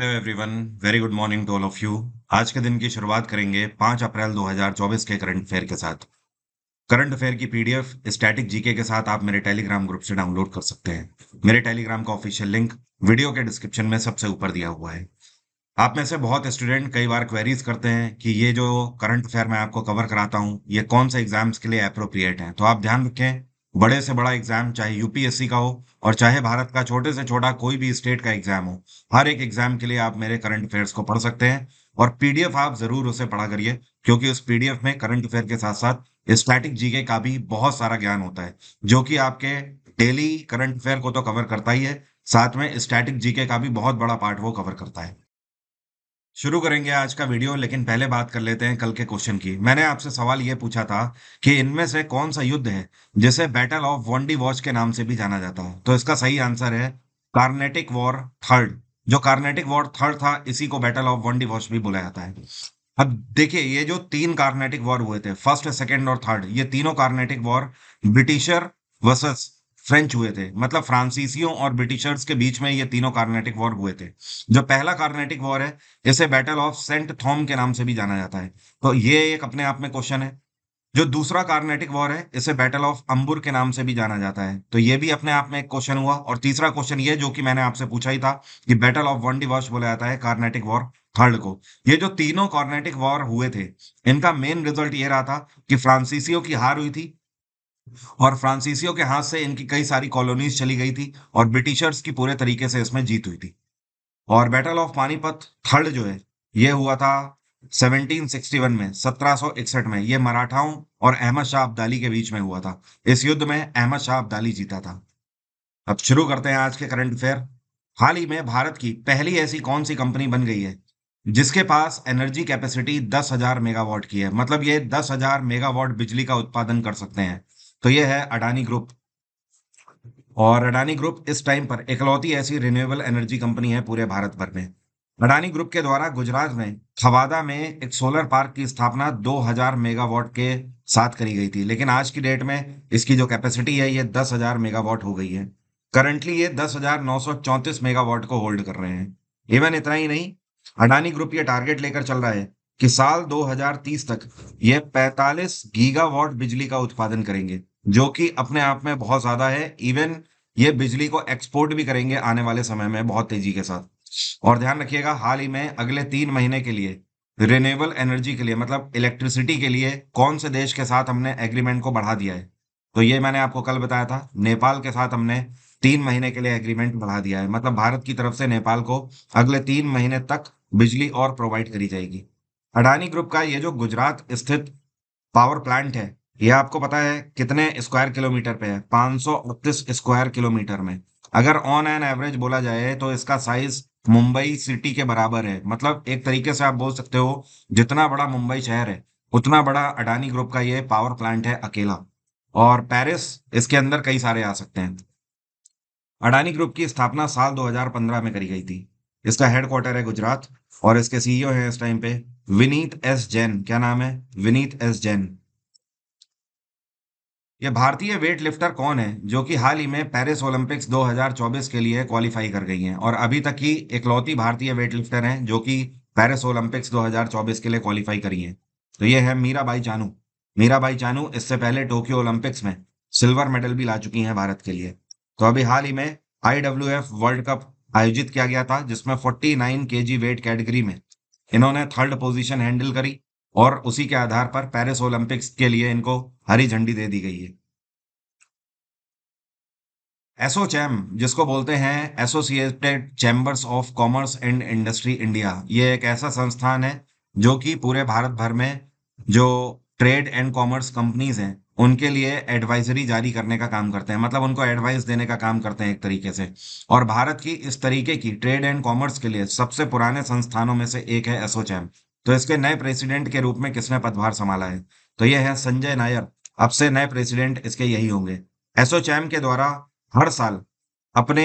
hello everyone very good morning to all of you आज के दिन की शुरुआत करेंगे 5 अप्रैल 2024 के करंट अफेयर के साथ करंट अफेयर की पीडीएफ स्टैटिक जीके के साथ आप मेरे टेलीग्राम ग्रुप से डाउनलोड कर सकते हैं मेरे टेलीग्राम का ऑफिशियल लिंक वीडियो के डिस्क्रिप्शन में सबसे ऊपर दिया हुआ है आप में से बहुत स्टूडेंट कई बार क्वेरीज करते हैं कि ये जो करंट अफेयर मैं आपको कवर कराता हूँ ये कौन से एग्जाम्स के लिए अप्रोप्रिएट है तो आप ध्यान रखें बड़े से बड़ा एग्जाम चाहे यूपीएससी का हो और चाहे भारत का छोटे से छोटा कोई भी स्टेट का एग्जाम हो हर एक एग्जाम के लिए आप मेरे करंट अफेयर्स को पढ़ सकते हैं और पीडीएफ आप जरूर उसे पढ़ा करिए क्योंकि उस पीडीएफ में करंट अफेयर के साथ साथ स्टैटिक जीके का भी बहुत सारा ज्ञान होता है जो कि आपके डेली करंट अफेयर को तो कवर करता ही है साथ में स्टैटिक जीके का भी बहुत बड़ा पार्ट वो कवर करता है शुरू करेंगे आज का वीडियो लेकिन पहले बात कर लेते हैं कल के क्वेश्चन की मैंने आपसे सवाल ये पूछा था कि इनमें से कौन सा युद्ध है जिसे बैटल ऑफ वनडी वॉच के नाम से भी जाना जाता है तो इसका सही आंसर है कार्नेटिक वॉर थर्ड जो कार्नेटिक वॉर थर्ड था इसी को बैटल ऑफ वनडी वॉच भी बोला जाता है अब देखिए ये जो तीन कार्नेटिक वॉर हुए थे फर्स्ट सेकेंड और थर्ड ये तीनों Carnatic war Britisher versus French हुए थे मतलब फ्रांसीसियों और ब्रिटिशर्स के बीच में ये तीनों कार्नेटिक वॉर हुए थे जो पहला कार्नेटिक वॉर है इसे बैटल ऑफ सेंट थॉम के नाम से भी जाना जाता है तो ये एक अपने आप में क्वेश्चन है जो दूसरा कार्नेटिक वॉर है इसे बैटल ऑफ अंबुर के नाम से भी जाना जाता है तो ये भी अपने आप में एक क्वेश्चन हुआ और तीसरा क्वेश्चन ये जो कि मैंने आपसे पूछा ही था कि बैटल ऑफ वन डिवॉश बोला जाता है कार्नेटिक वॉर थर्ड को ये जो तीनों कॉर्नेटिक वॉर हुए थे इनका मेन रिजल्ट ये रहा था कि फ्रांसीसियों की हार हुई थी और फ्रांसीसियों के हाथ से इनकी कई सारी कॉलोनीज चली गई थी और ब्रिटिशर्स की पूरे तरीके से इसमें जीत हुई थी और बैटल ऑफ पानीपत थर्ड जो है ये हुआ था 1761 में 1761 में ये मराठाओं और अहमद शाह अब्दाली के बीच में हुआ था इस युद्ध में अहमद शाह अब्दाली जीता था अब शुरू करते हैं आज के करंट अफेयर हाल ही में भारत की पहली ऐसी कौन सी कंपनी बन गई है जिसके पास एनर्जी कैपेसिटी दस हजार मेगावाट की है मतलब ये दस हजार मेगावाट बिजली का उत्पादन कर सकते हैं तो ये है अडानी ग्रुप और अडानी ग्रुप इस टाइम पर इकलौती ऐसी रिन्यूएबल एनर्जी कंपनी है पूरे भारत भर में अडानी ग्रुप के द्वारा गुजरात में खवादा में एक सोलर पार्क की स्थापना 2000 मेगावाट के साथ करी गई थी लेकिन आज की डेट में इसकी जो कैपेसिटी है ये 10000 मेगावाट हो गई है करंटली ये 10,934 मेगावाट को होल्ड कर रहे हैं इवन इतना ही नहीं अडानी ग्रुप ये टारगेट लेकर चल रहा है कि साल 2030 तक ये 45 गीगावाट बिजली का उत्पादन करेंगे जो कि अपने आप में बहुत ज्यादा है इवन ये बिजली को एक्सपोर्ट भी करेंगे आने वाले समय में बहुत तेजी के साथ और ध्यान रखिएगा हाल ही में अगले तीन महीने के लिए रिन्यूएबल एनर्जी के लिए मतलब इलेक्ट्रिसिटी के लिए कौन से देश के साथ हमने एग्रीमेंट को बढ़ा दिया है तो ये मैंने आपको कल बताया था नेपाल के साथ हमने तीन महीने के लिए एग्रीमेंट बढ़ा दिया है मतलब भारत की तरफ से नेपाल को अगले तीन महीने तक बिजली और प्रोवाइड करी जाएगी अडानी ग्रुप का ये जो गुजरात स्थित पावर प्लांट है यह आपको पता है कितने स्क्वायर किलोमीटर पे है पाँच स्क्वायर किलोमीटर में अगर ऑन एन एवरेज बोला जाए तो इसका साइज मुंबई सिटी के बराबर है मतलब एक तरीके से आप बोल सकते हो जितना बड़ा मुंबई शहर है उतना बड़ा अडानी ग्रुप का ये पावर प्लांट है अकेला और पेरिस इसके अंदर कई सारे आ सकते हैं अडानी ग्रुप की स्थापना साल 2015 में करी गई थी इसका हेडक्वार्टर है गुजरात और इसके सीईओ हैं इस टाइम पे विनीत एस जैन क्या नाम है विनीत एस जैन ये भारतीय वेट लिफ्टर कौन है जो कि हाल ही में पेरिस ओलंपिक्स 2024 के लिए क्वालिफाई कर गई हैं और अभी तक की इकलौती भारतीय वेट लिफ्टर हैं जो कि पेरिस ओलंपिक्स 2024 के लिए क्वालिफाई करी हैं तो ये है मीराबाई चानू मीराबाई चानू इससे पहले टोक्यो ओलंपिक्स में सिल्वर मेडल भी ला चुकी हैं भारत के लिए तो अभी हाल ही में आई वर्ल्ड कप आयोजित किया गया था जिसमें फोर्टी नाइन वेट कैटेगरी में इन्होंने थर्ड पोजिशन हैंडल करी और उसी के आधार पर पेरिस ओलंपिक्स के लिए इनको हरी झंडी दे दी गई है एसोचैम जिसको बोलते हैं associated chambers of commerce and industry India ये एक ऐसा संस्थान है जो कि पूरे भारत भर में जो ट्रेड एंड कॉमर्स कंपनीज हैं उनके लिए एडवाइजरी जारी करने का काम करते हैं मतलब उनको एडवाइस देने का काम करते हैं एक तरीके से और भारत की इस तरीके की ट्रेड एंड कॉमर्स के लिए सबसे पुराने संस्थानों में से एक है एसोचैम तो इसके नए प्रेसिडेंट के रूप में किसने पदभार संभाला है तो यह है संजय नायर अब से नए प्रेसिडेंट इसके यही होंगे एसओचैम के द्वारा हर साल अपने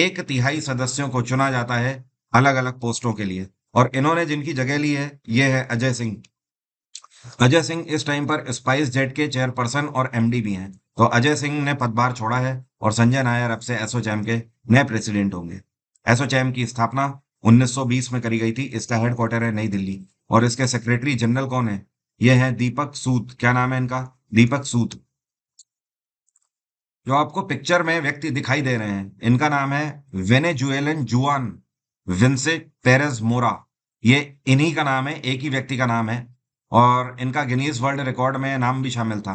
एक तिहाई सदस्यों को चुना जाता है अलग अलग पोस्टों के लिए और इन्होंने जिनकी जगह ली है ये है अजय सिंह अजय सिंह इस टाइम पर स्पाइस जेट के चेयरपर्सन और एमडी भी हैं तो अजय सिंह ने पदभार छोड़ा है और संजय नायर अब से एसोचैम के नए प्रेसिडेंट होंगे एसोचैम की स्थापना 1920 में करी गई थी इसका हेडक्वार्टर है नई दिल्ली और इसके सेक्रेटरी जनरल कौन है यह है दीपक सूद क्या नाम है इनका दीपक सूत जो आपको पिक्चर में व्यक्ति दिखाई दे रहे हैं इनका नाम है वेनेजुएलन जुआन विंसे पेरेज मोरा ये इन्हीं का नाम है एक ही व्यक्ति का नाम है और इनका गिनीज वर्ल्ड रिकॉर्ड में नाम भी शामिल था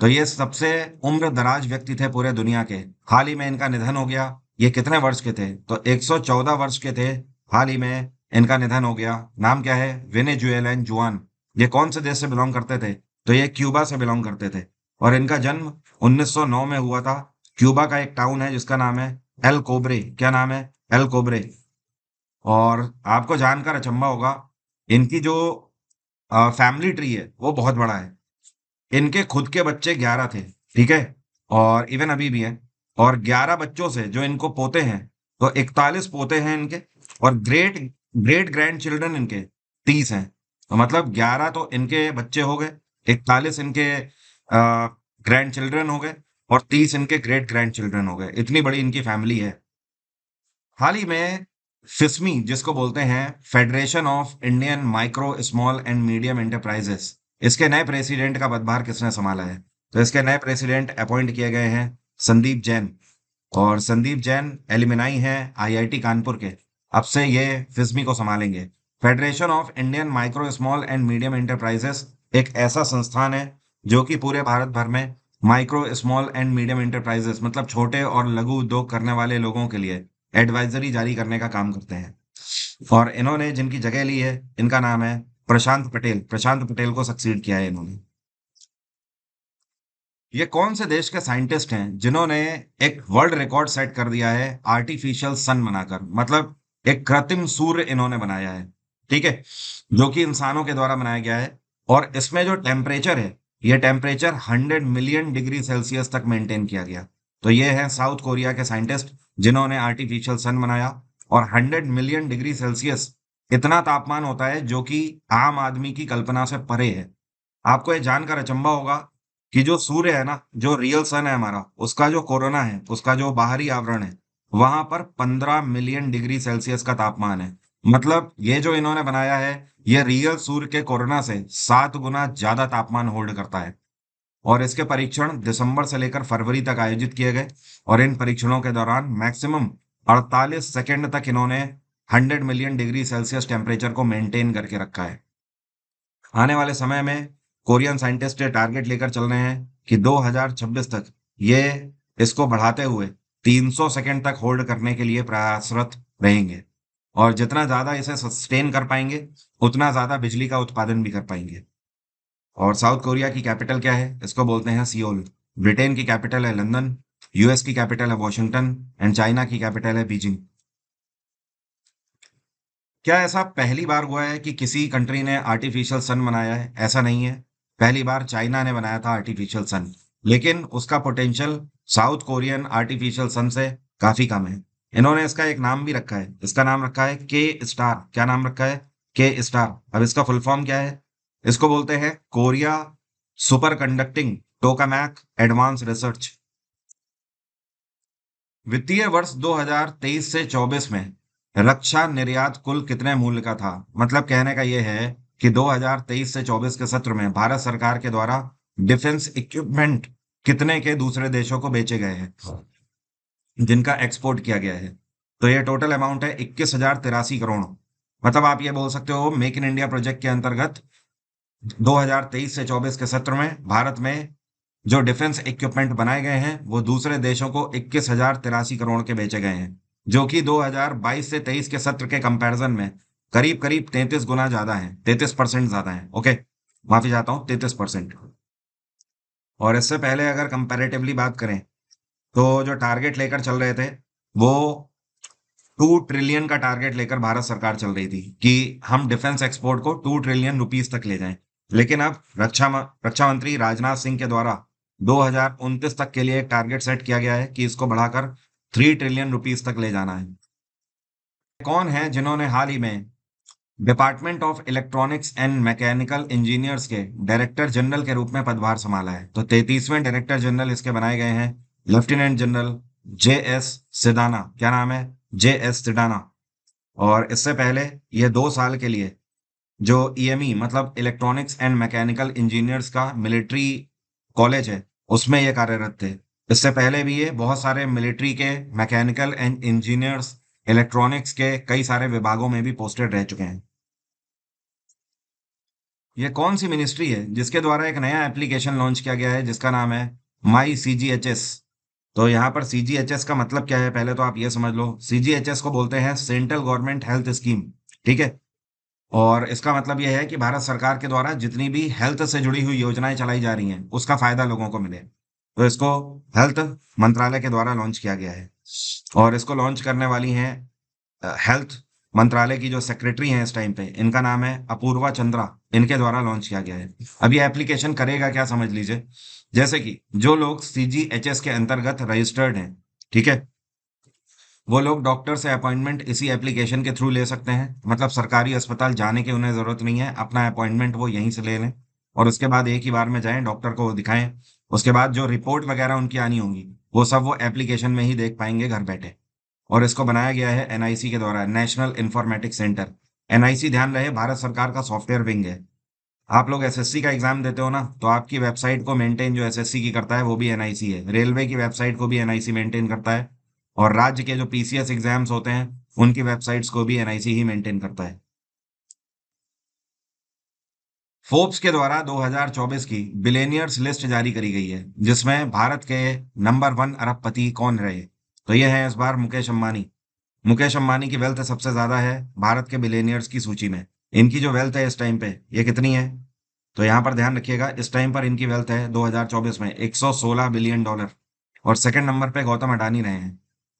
तो ये सबसे उम्र दराज व्यक्ति थे पूरे दुनिया के हाल ही में इनका निधन हो गया ये कितने वर्ष के थे तो 114 वर्ष के थे हाल ही में इनका निधन हो गया नाम क्या है वेनेजुएलन जुआन ये कौन से देश से बिलोंग करते थे तो ये क्यूबा से बिलोंग करते थे और इनका जन्म 1909 में हुआ था क्यूबा का एक टाउन है जिसका नाम है एल कोबरे क्या नाम है एल कोबरे और आपको जानकर अचंबा होगा इनकी जो आ, फैमिली ट्री है वो बहुत बड़ा है इनके खुद के बच्चे ग्यारह थे ठीक है और इवन अभी भी हैं और ग्यारह बच्चों से जो इनको पोते हैं तो इकतालीस पोते हैं इनके और ग्रेट ग्रेट ग्रैंड चिल्ड्रन इनके तीस हैं तो मतलब ग्यारह तो इनके बच्चे हो गए इकतालीस इनके ग्रैंड चिल्ड्रन हो गए और तीस इनके ग्रेट ग्रैंड चिल्ड्रन हो गए इतनी बड़ी इनकी फैमिली है हाल ही में फिस्मी जिसको बोलते हैं federation of Indian micro small and medium enterprises इसके नए प्रेसिडेंट का पदभार किसने संभाला है तो इसके नए प्रेसिडेंट अपॉइंट किए गए हैं संदीप जैन और संदीप जैन एलिमिनाई हैं आईआईटी कानपुर के अब से ये फिजमी को संभालेंगे federation of Indian micro small and medium enterprises एक ऐसा संस्थान है जो कि पूरे भारत भर में micro small and medium enterprises मतलब छोटे और लघु उद्योग करने वाले लोगों के लिए एडवाइजरी जारी करने का काम करते हैं और इन्होंने जिनकी जगह ली है इनका नाम है प्रशांत पटेल प्रशांत पटेल को सक्सीड किया है इन्होंने ये कौन से देश के साइंटिस्ट हैं जिन्होंने एक वर्ल्ड रिकॉर्ड सेट कर दिया है आर्टिफिशियल सन बनाकर मतलब एक कृत्रिम सूर्य इन्होंने बनाया है ठीक है जो कि इंसानों के द्वारा बनाया गया है और इसमें जो टेम्परेचर है यह टेम्परेचर 100 मिलियन डिग्री सेल्सियस तक मेंटेन किया गया तो ये है साउथ कोरिया के साइंटिस्ट जिन्होंने आर्टिफिशियल सन बनाया और 100 मिलियन डिग्री सेल्सियस इतना तापमान होता है जो कि आम आदमी की कल्पना से परे है आपको ये जानकर अचंबा होगा कि जो सूर्य है ना जो रियल सन है हमारा उसका जो कोरोना है उसका जो बाहरी आवरण है वहां पर 15 मिलियन डिग्री सेल्सियस का तापमान है मतलब ये जो इन्होंने बनाया है ये रियल सूर्य के कोरोना से सात गुना ज्यादा तापमान होल्ड करता है और इसके परीक्षण दिसंबर से लेकर फरवरी तक आयोजित किए गए और इन परीक्षणों के दौरान मैक्सिमम 48 सेकेंड तक इन्होंने 100 मिलियन डिग्री सेल्सियस टेम्परेचर को मेंटेन करके रखा है आने वाले समय में कोरियन साइंटिस्ट टारगेट लेकर चल रहे हैं कि 2026 तक ये इसको बढ़ाते हुए 300 सेकंड तक होल्ड करने के लिए प्रयासरत रहेंगे और जितना ज़्यादा इसे सस्टेन कर पाएंगे उतना ज़्यादा बिजली का उत्पादन भी कर पाएंगे और साउथ कोरिया की कैपिटल क्या है इसको बोलते हैं सियोल ब्रिटेन की कैपिटल है लंदन यूएस की कैपिटल है वॉशिंगटन एंड चाइना की कैपिटल है बीजिंग क्या ऐसा पहली बार हुआ है कि किसी कंट्री ने आर्टिफिशियल सन बनाया है ऐसा नहीं है पहली बार चाइना ने बनाया था आर्टिफिशियल सन लेकिन उसका potential South Korean artificial sun से काफी कम है इन्होंने इसका एक नाम भी रखा है इसका नाम रखा है के स्टार क्या नाम रखा है के स्टार अब इसका फुल फॉर्म क्या है इसको बोलते हैं Korea superconducting tokamak advance research वित्तीय वर्ष 2023 से 24 में रक्षा निर्यात कुल कितने मूल्य का था मतलब कहने का यह है कि 2023 से 24 के सत्र में भारत सरकार के द्वारा डिफेंस इक्विपमेंट कितने के दूसरे देशों को बेचे गए हैं जिनका एक्सपोर्ट किया गया है तो ये टोटल अमाउंट है इक्कीस हजार तिरासी करोड़ मतलब आप ये बोल सकते हो मेक इन इंडिया प्रोजेक्ट के अंतर्गत 2023 से 24 के सत्र में भारत में जो डिफेंस इक्विपमेंट बनाए गए हैं वो दूसरे देशों को इक्कीस हजार तिरासी करोड़ के बेचे गए हैं जो कि 2022 से 23 के सत्र के कंपैरिजन में करीब करीब 33 गुना ज्यादा है 33 परसेंट ज्यादा है ओके माफी चाहता हूँ 33 परसेंट और इससे पहले अगर कंपेरेटिवली बात करें तो जो टारगेट लेकर चल रहे थे वो टू ट्रिलियन का टारगेट लेकर भारत सरकार चल रही थी कि हम डिफेंस एक्सपोर्ट को टू ट्रिलियन रुपीज तक ले जाएं लेकिन अब रक्षा रक्षा मंत्री राजनाथ सिंह के द्वारा दो तक के लिए एक टारगेट सेट किया गया है कि इसको बढ़ाकर थ्री ट्रिलियन रुपीज तक ले जाना है कौन है जिन्होंने हाल ही में department of electronics and mechanical engineers के डायरेक्टर जनरल के रूप में पदभार संभाला है तो तैतीसवें डायरेक्टर जनरल इसके बनाए गए हैं lieutenant general J S Sidana क्या नाम है जे एस सिडाना और इससे पहले यह दो साल के लिए जो ई e e, मतलब इलेक्ट्रॉनिक्स एंड मैकेनिकल इंजीनियर्स का मिलिट्री कॉलेज है उसमें ये कार्यरत थे इससे पहले भी ये बहुत सारे मिलिट्री के मैकेनिकल एंड इंजीनियर्स इलेक्ट्रॉनिक्स के कई सारे विभागों में भी पोस्टेड रह चुके हैं ये कौन सी मिनिस्ट्री है जिसके द्वारा एक नया एप्लीकेशन लॉन्च किया गया है जिसका नाम है माई सी जी एच एस तो यहां पर सी जी एच एस का मतलब क्या है पहले तो आप ये समझ लो सी जी एच एस को बोलते हैं सेंट्रल गवर्नमेंट हेल्थ स्कीम ठीक है और इसका मतलब यह है कि भारत सरकार के द्वारा जितनी भी हेल्थ से जुड़ी हुई योजनाएं चलाई जा रही हैं उसका फायदा लोगों को मिले तो इसको हेल्थ मंत्रालय के द्वारा लॉन्च किया गया है और इसको लॉन्च करने वाली हैं हेल्थ मंत्रालय की जो सेक्रेटरी हैं इस टाइम पे इनका नाम है अपूर्वा चंद्रा इनके द्वारा लॉन्च किया गया है अब ये एप्लीकेशन करेगा क्या समझ लीजिए जैसे कि जो लोग सी के अंतर्गत रजिस्टर्ड हैं ठीक है वो लोग डॉक्टर से अपॉइंटमेंट इसी एप्लीकेशन के थ्रू ले सकते हैं मतलब सरकारी अस्पताल जाने की उन्हें जरूरत नहीं है अपना अपॉइंटमेंट वो यहीं से ले लें और उसके बाद एक ही बार में जाएं डॉक्टर को दिखाएं उसके बाद जो रिपोर्ट वगैरह उनकी आनी होगी वो सब वो एप्लीकेशन में ही देख पाएंगे घर बैठे और इसको बनाया गया है एनआईसी के द्वारा नेशनल इन्फॉर्मेटिक सेंटर एनआईसी ध्यान रहे भारत सरकार का सॉफ्टवेयर विंग है आप लोग एसएससी का एग्जाम देते हो ना तो आपकी वेबसाइट को मेंटेन जो एसएससी की करता है वो भी एनआईसी है रेलवे की वेबसाइट को भी एनआईसी मेंटेन करता है और राज्य के जो पीसीएस एग्जाम्स होते हैं उनकी वेबसाइट्स को भी एनआईसी ही मेंटेन करता है फोर्ब्स के द्वारा 2024 की बिलेनियर्स लिस्ट जारी करी गई है जिसमें भारत के नंबर वन अरबपति कौन रहे तो यह है इस बार मुकेश अम्बानी मुकेश अम्बानी की वेल्थ सबसे ज्यादा है भारत के बिलेनियर्स की सूची में इनकी जो वेल्थ है इस टाइम पे ये कितनी है तो यहाँ पर ध्यान रखिएगा इस टाइम पर इनकी वेल्थ है 2024 में 116 बिलियन डॉलर और सेकंड नंबर पे गौतम अडानी रहे हैं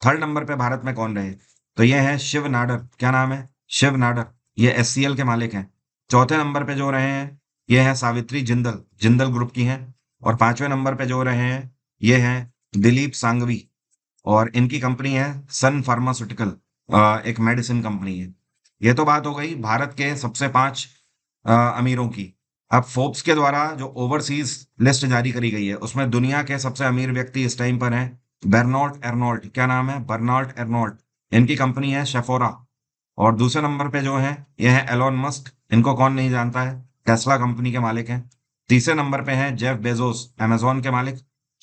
थर्ड नंबर पे भारत में कौन रहे तो ये है शिव नाडर क्या नाम है शिव नाडर ये एस के मालिक हैं चौथे नंबर पे जो रहे हैं ये है सावित्री जिंदल जिंदल ग्रुप की हैं और पांचवें नंबर पे जो रहे हैं ये हैं दिलीप सांगवी और इनकी कंपनी है सन फार्मास्यूटिकल एक मेडिसिन कंपनी है ये तो बात हो गई भारत के सबसे पांच अमीरों की अब फोर्ब्स के द्वारा जो ओवरसीज लिस्ट जारी करी गई है उसमें दुनिया के सबसे अमीर व्यक्ति इस टाइम पर हैं बर्नॉल्ट एर्नॉल्ट क्या नाम है बर्नॉल्ट एर्नॉल्ट इनकी कंपनी है शेफोरा और दूसरे नंबर पे जो है ये है एलोन मस्क इनको कौन नहीं जानता है टेस्ला कंपनी के मालिक हैं तीसरे नंबर पे हैं जेफ बेजोस एमेजोन के मालिक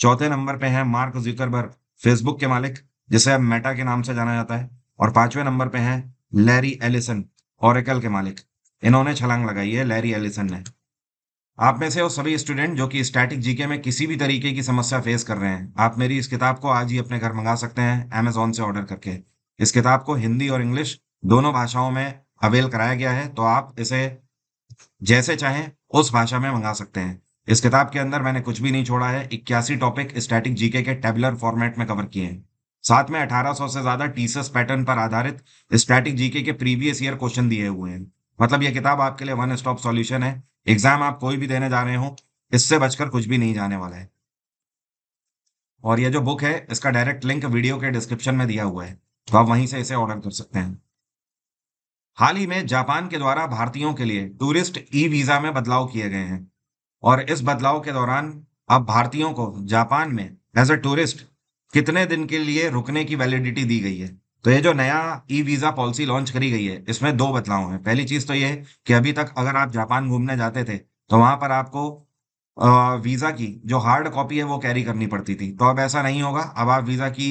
चौथे नंबर पे हैं मार्क जुकरबर्ग फेसबुक के मालिक जिसे अब मेटा के नाम से जाना जाता है और पांचवें नंबर पे हैं लैरी एलिसन ओरेकल के मालिक इन्होंने छलांग लगाई है लैरी एलिसन ने आप में से वो सभी स्टूडेंट जो कि स्टैटिक जीके में किसी भी तरीके की समस्या फेस कर रहे हैं आप मेरी इस किताब को आज ही अपने घर मंगा सकते हैं अमेजोन से ऑर्डर करके इस किताब को हिंदी और इंग्लिश दोनों भाषाओं में अवेल कराया गया है तो आप इसे जैसे चाहें उस भाषा में मंगा सकते हैं इस किताब के अंदर मैंने कुछ भी नहीं छोड़ा है इक्यासी टॉपिक स्टैटिक जीके के टेबुलर फॉर्मेट में कवर किए हैं साथ में 1800 से ज्यादा टीसस पैटर्न पर आधारित स्टैटिक जीके के प्रीवियस ईयर क्वेश्चन दिए हुए हैं मतलब यह किताब आपके लिए वन स्टॉप सॉल्यूशन है एग्जाम आप कोई भी देने जा रहे हो इससे बचकर कुछ भी नहीं जाने वाला है और यह जो बुक है इसका डायरेक्ट लिंक वीडियो के डिस्क्रिप्शन में दिया हुआ है तो आप वहीं से इसे ऑर्डर कर सकते हैं हाल ही में जापान के द्वारा भारतीयों के लिए टूरिस्ट ई वीजा में बदलाव किए गए हैं और इस बदलाव के दौरान अब भारतीयों को जापान में एज अ टूरिस्ट कितने दिन के लिए रुकने की वैलिडिटी दी गई है तो ये जो नया ई वीजा पॉलिसी लॉन्च करी गई है इसमें दो बदलाव हैं पहली चीज तो ये है कि अभी तक अगर आप जापान घूमने जाते थे तो वहां पर आपको वीजा की जो हार्ड कॉपी है वो कैरी करनी पड़ती थी तो अब ऐसा नहीं होगा अब आप वीजा की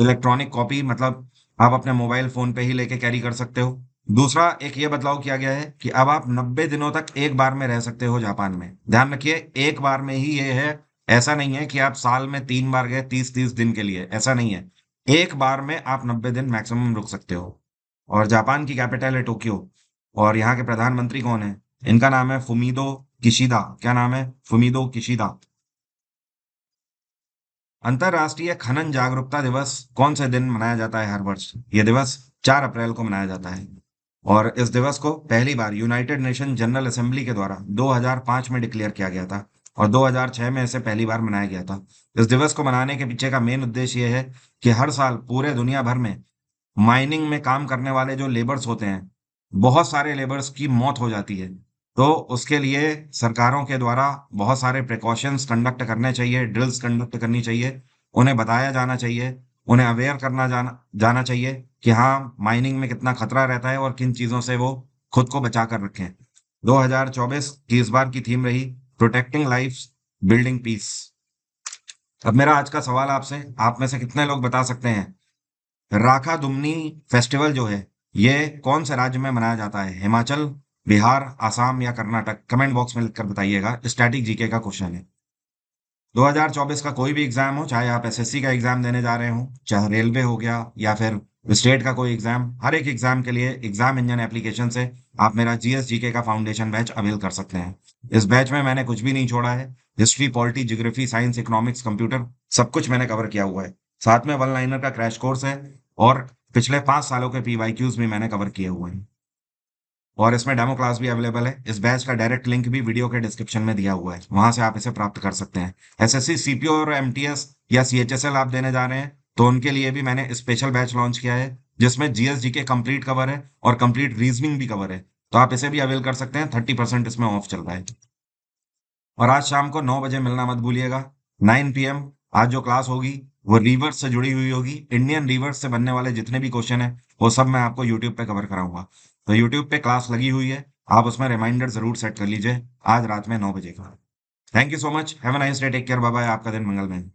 इलेक्ट्रॉनिक कॉपी मतलब आप अपने मोबाइल फोन पे ही लेके कैरी कर सकते हो दूसरा एक ये बदलाव किया गया है कि अब आप 90 दिनों तक एक बार में रह सकते हो जापान में ध्यान रखिए एक बार में ही ये है ऐसा नहीं है कि आप साल में तीन बार गए तीस तीस दिन के लिए ऐसा नहीं है एक बार में आप नब्बे दिन मैक्सिमम रुक सकते हो और जापान की कैपिटल है टोक्यो और यहाँ के प्रधानमंत्री कौन है इनका नाम है फुमिदो किशिदा क्या नाम है फुमिदो किशिदा अंतरराष्ट्रीय खनन जागरूकता दिवस कौन से दिन मनाया जाता है हर वर्ष ये दिवस चार अप्रैल को मनाया जाता है और इस दिवस को पहली बार यूनाइटेड नेशन जनरल असेंबली के द्वारा 2005 में डिक्लेयर किया गया था और 2006 में इसे पहली बार मनाया गया था इस दिवस को मनाने के पीछे का मेन उद्देश्य यह है कि हर साल पूरे दुनिया भर में माइनिंग में काम करने वाले जो लेबर्स होते हैं बहुत सारे लेबर्स की मौत हो जाती है तो उसके लिए सरकारों के द्वारा बहुत सारे प्रिकॉशंस कंडक्ट करने चाहिए ड्रिल्स कंडक्ट करनी चाहिए उन्हें बताया जाना चाहिए उन्हें अवेयर करना जाना जाना चाहिए कि हाँ माइनिंग में कितना खतरा रहता है और किन चीज़ों से वो खुद को बचा कर रखें 2024 की इस बार की थीम रही प्रोटेक्टिंग लाइफ बिल्डिंग पीस अब मेरा आज का सवाल आपसे आप में से कितने लोग बता सकते हैं राखा दुमनी फेस्टिवल जो है ये कौन से राज्य में मनाया जाता है हिमाचल बिहार आसाम या कर्नाटक कमेंट बॉक्स में लिखकर बताइएगा स्टैटिक जीके का क्वेश्चन है 2024 का कोई भी एग्जाम हो चाहे आप एसएससी का एग्जाम देने जा रहे हो चाहे रेलवे हो गया या फिर स्टेट का कोई एग्जाम हर एक एग्जाम के लिए एग्जाम इंजन एप्लीकेशन से आप मेरा जीके का फाउंडेशन बैच अवेल कर सकते हैं इस बैच में मैंने कुछ भी नहीं छोड़ा है history polity geography science economics computer सब कुछ मैंने कवर किया हुआ है साथ में वन लाइनर का क्रैश कोर्स है और पिछले पांच सालों के पी भी मैंने कवर किए हुए हैं और इसमें डेमो क्लास भी अवेलेबल है इस बैच का डायरेक्ट लिंक भी वीडियो के डिस्क्रिप्शन में दिया हुआ है वहां से आप इसे प्राप्त कर सकते हैं एस सीपीओ और एम या सी आप देने जा रहे हैं तो उनके लिए भी मैंने स्पेशल बैच लॉन्च किया है जिसमें जीएसडी के कंप्लीट कवर है और कंप्लीट रीजनिंग भी कवर है तो आप इसे भी अवेल कर सकते हैं थर्टी परसेंट इसमें ऑफ चल रहा है और आज शाम को नौ बजे मिलना मत भूलिएगा नाइन पीएम आज जो क्लास होगी वो रिवर्स से जुड़ी हुई होगी इंडियन रिवर्स से बनने वाले जितने भी क्वेश्चन है वो सब मैं आपको यूट्यूब पे कवर कराऊंगा तो यूट्यूब पे क्लास लगी हुई है आप उसमें रिमाइंडर जरूर सेट कर लीजिए आज रात में नौ बजे का thank you so much have nice day take care bye आपका दिन मंगलमय